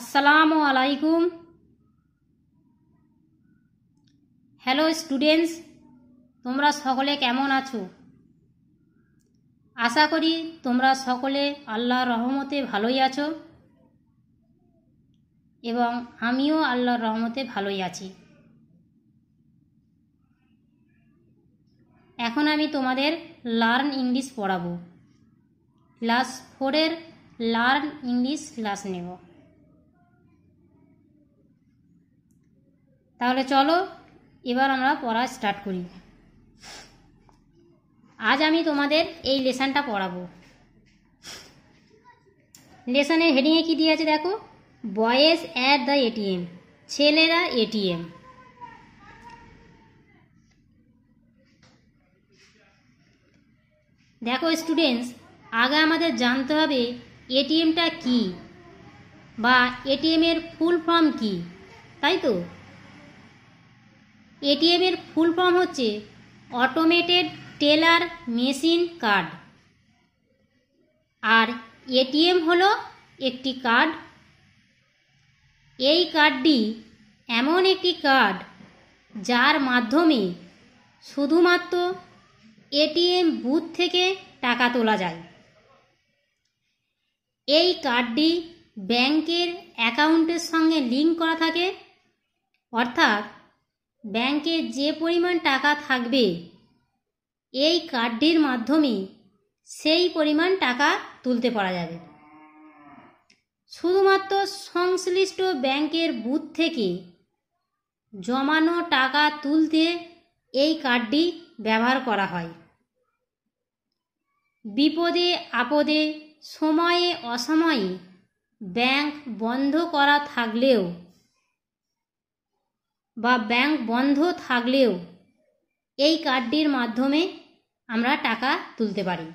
আসসালামু আলাইকুম hello students তোমরা সকলে কেমন আছো আশা করি তোমরা সকলে আল্লাহর রহমতে ভালোই আছো এবং আমিও আল্লাহর রহমতে ভালোই আছি এখন আমি তোমাদের লার্ন ইংলিশ পড়াবো ক্লাস ফোরের লার্ন ইংলিশ ক্লাস নেব তাহলে চলো এবার আমরা পড়া স্টার্ট করি আজ আমি তোমাদের এই লেসানটা পড়াবো লেসানের হেডিংয়ে কী দিয়ে আছে দেখো বয়েস অ্যাট দ্য এটিএম ছেলেরা এটিএম দেখো স্টুডেন্টস আগে আমাদের জানতে হবে এটিএমটা কি বা এটিএমের ফুল ফর্ম কি তাই তো এটিএমের ফুল ফর্ম হচ্ছে অটোমেটেড টেলার মেশিন কার্ড আর এটিএম হল একটি কার্ড এই কার্ডটি এমন একটি কার্ড যার মাধ্যমে শুধুমাত্র এটিএম বুথ থেকে টাকা তোলা যায় এই কার্ডটি ব্যাংকের অ্যাকাউন্টের সঙ্গে লিঙ্ক করা থাকে অর্থাৎ ব্যাংকে যে পরিমাণ টাকা থাকবে এই কার্ডটির মাধ্যমে সেই পরিমাণ টাকা তুলতে পারা যাবে শুধুমাত্র সংশ্লিষ্ট ব্যাংকের বুথ থেকে জমানো টাকা তুলতে এই কার্ডটি ব্যবহার করা হয় বিপদে আপদে সময়ে অসময়ে ব্যাংক বন্ধ করা থাকলেও বা ব্যাংক বন্ধ থাকলেও এই কার্ডটির মাধ্যমে আমরা টাকা তুলতে পারি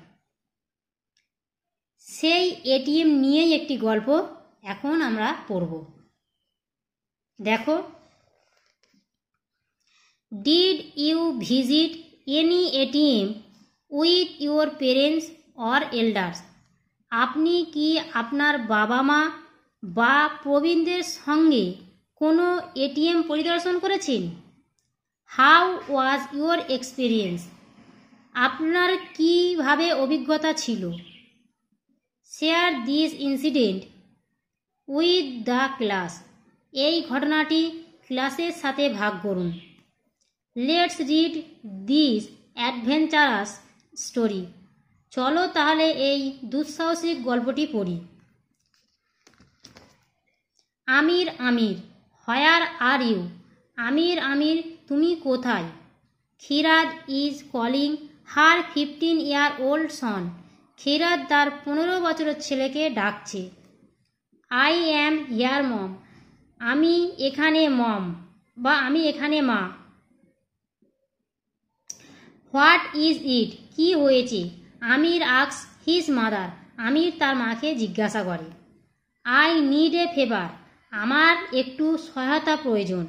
সেই এটিএম নিয়েই একটি গল্প এখন আমরা পড়ব দেখো did you visit any ATM with your parents or elders আপনি কি আপনার বাবা মা বা প্রবীণদের সঙ্গে কোনো এটিএম পরিদর্শন করেছেন হাউ ওয়াজ ইউর এক্সপিরিয়েন্স আপনার কীভাবে অভিজ্ঞতা ছিল share this incident with the class এই ঘটনাটি ক্লাসের সাথে ভাগ করুন let's read this adventurous story চলো তাহলে এই দুঃসাহসিক গল্পটি পড়ি আমির আমির হোয়ার আর ইউ আমির আমির তুমি কোথায় Khirad is calling her fifteen year old son Khirad তার পনেরো বছরের ছেলেকে ডাকছে আই অ্যাম ইয়ার মম আমি এখানে মম বা আমি এখানে মা হোয়াট ইজ ইট কি হয়েছে আমির আক্স হিজ মাদার আমির তার মাকে জিজ্ঞাসা করে আই নিড এ ফেভার আমার একটু সহায়তা প্রয়োজন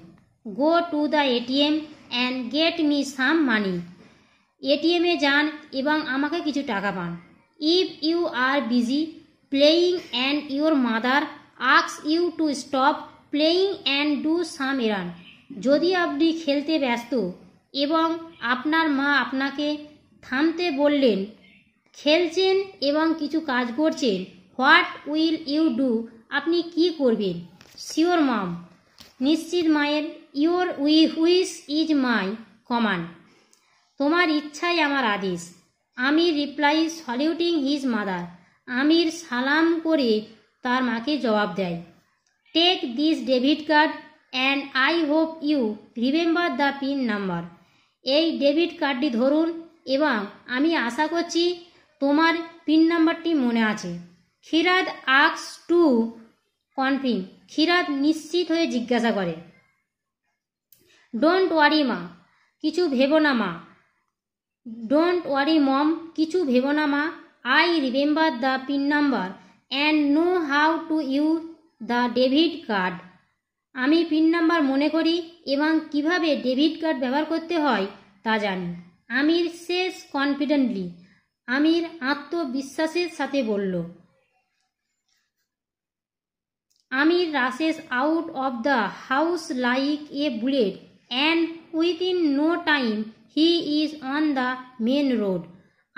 go to the ATM and get me some money এটিএমে যান এবং আমাকে কিছু টাকা পান if you are busy playing and your mother asks you to stop playing and do some errand যদি আপনি খেলতে ব্যস্ত এবং আপনার মা আপনাকে থামতে বললেন খেলছেন এবং কিছু কাজ করছেন হোয়াট উইল ইউ ডু আপনি কি করবেন শিওর মম নিশ্চিত মায়ের your wish is my command তোমার ইচ্ছাই আমার আদেশ আমি replied saluting his mother Aamir সালাম করে তার মাকে জবাব দেয় take this debit card and I hope you remember the pin number এই ডেবিট কার্ডটি ধরুন এবং আমি আশা করছি তোমার পিন নাম্বারটি মনে আছে খিরাদ আক্স টু কনফিম ক্ষীরাত নিশ্চিত হয়ে জিজ্ঞাসা করে ডোন্ট ওয়ারি মা কিছু ভেবো না মা ডোন্ট ওয়ারি মম কিছু ভেবো না মা I remember the pin number and know how to use the debit card আমি পিন নাম্বার মনে করি এবং কিভাবে ডেবিট কার্ড ব্যবহার করতে হয় তা জানি আমির শেষ কনফিডেন্টলি আমির আত্মবিশ্বাসের সাথে বলল Aamir rushes out of the house like a bullet and within no time he is on the main road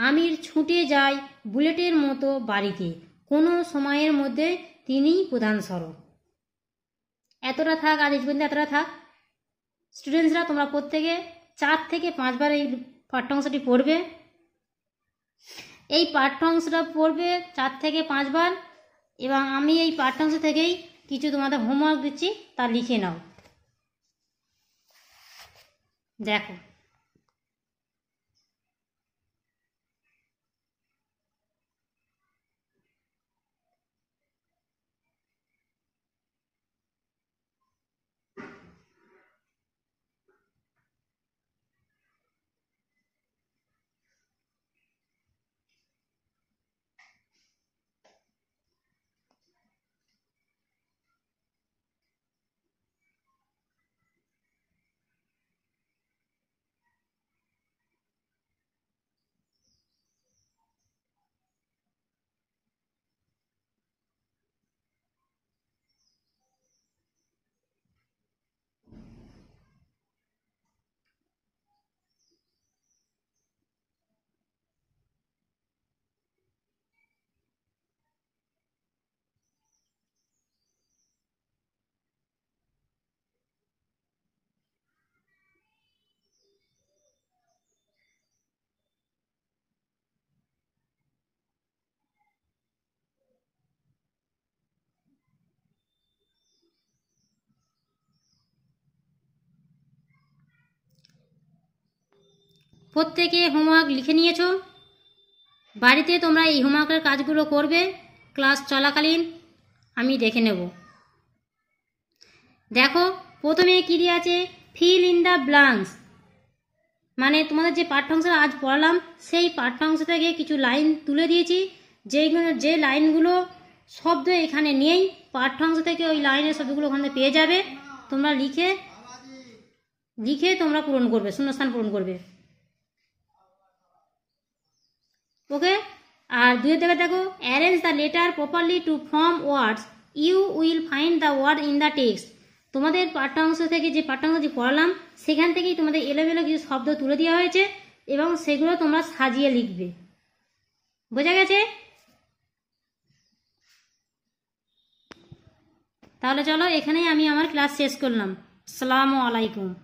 Aamir ছুটে যায় বুলেটের মতো বাড়িতে কোনো সময়ের মধ্যে তিনিই প্রধান সড়ক এতটা থাক আজ পর্যন্ত এতটা থাক স্টুডেন্টসরা তোমরা প্রত্যেকে চার থেকে পাঁচবার এই পাঠ্যাংশটি পড়বে এই পাঠ্যাংশটা পড়বে চার থেকে পাঁচবার এবং আমি এই পাঠ্যাংশ থেকেই কিছু তোমাদের হোমওয়ার্ক দিচ্ছি তা লিখে নাও দেখো প্রত্যেকে হোমওয়ার্ক লিখে নিয়েছো বাড়িতে তোমরা এই হোমওয়ার্কের কাজগুলো করবে ক্লাস চলাকালীন আমি দেখে নেব দেখো প্রথমে কী দিয়ে আছে ফিল ইন দ্য ব্লাঙ্কস মানে তোমাদের যে পাঠ্যাংশ আজ পড়ালাম সেই পাঠ্যাংশ থেকে কিছু লাইন তুলে দিয়েছি যেইগুলো যে লাইনগুলো শব্দ এখানে নেই পাঠ্যাংশ থেকে ওই লাইনের শব্দগুলো ওখানে পেয়ে যাবে তোমরা লিখে লিখে তোমরা পূরণ করবে শূন্যস্থান পূরণ করবে ওকে আর দুয়ের দিকে দেখো arrange the letter properly to form words you will find the word in the text তোমাদের পাঠ্যাংশ থেকে যে পাঠ্যাংশ যে পড়ালাম সেখান থেকেই তোমাদের এলোমেলো কিছু শব্দ তুলে দেওয়া হয়েছে এবং সেগুলো তোমরা সাজিয়ে লিখবে বোঝা গেছে তাহলে চলো এখানেই আমি আমার ক্লাস শেষ করলাম সালামু আলাইকুম